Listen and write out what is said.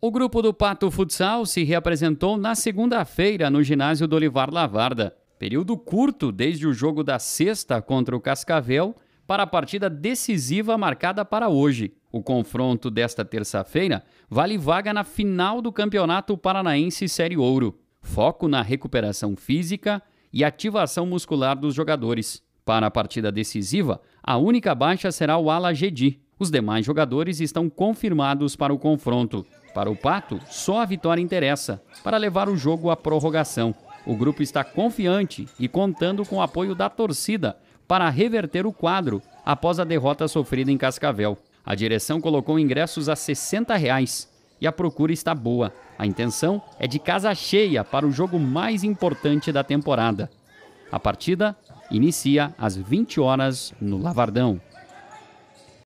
O grupo do Pato Futsal se reapresentou na segunda-feira no ginásio do Olivar Lavarda. Período curto desde o jogo da sexta contra o Cascavel para a partida decisiva marcada para hoje. O confronto desta terça-feira vale vaga na final do Campeonato Paranaense Série Ouro. Foco na recuperação física e ativação muscular dos jogadores. Para a partida decisiva, a única baixa será o Ala Gedi. Os demais jogadores estão confirmados para o confronto. Para o Pato, só a vitória interessa para levar o jogo à prorrogação. O grupo está confiante e contando com o apoio da torcida para reverter o quadro após a derrota sofrida em Cascavel. A direção colocou ingressos a R$ 60 reais e a procura está boa. A intenção é de casa cheia para o jogo mais importante da temporada. A partida inicia às 20 horas no Lavardão.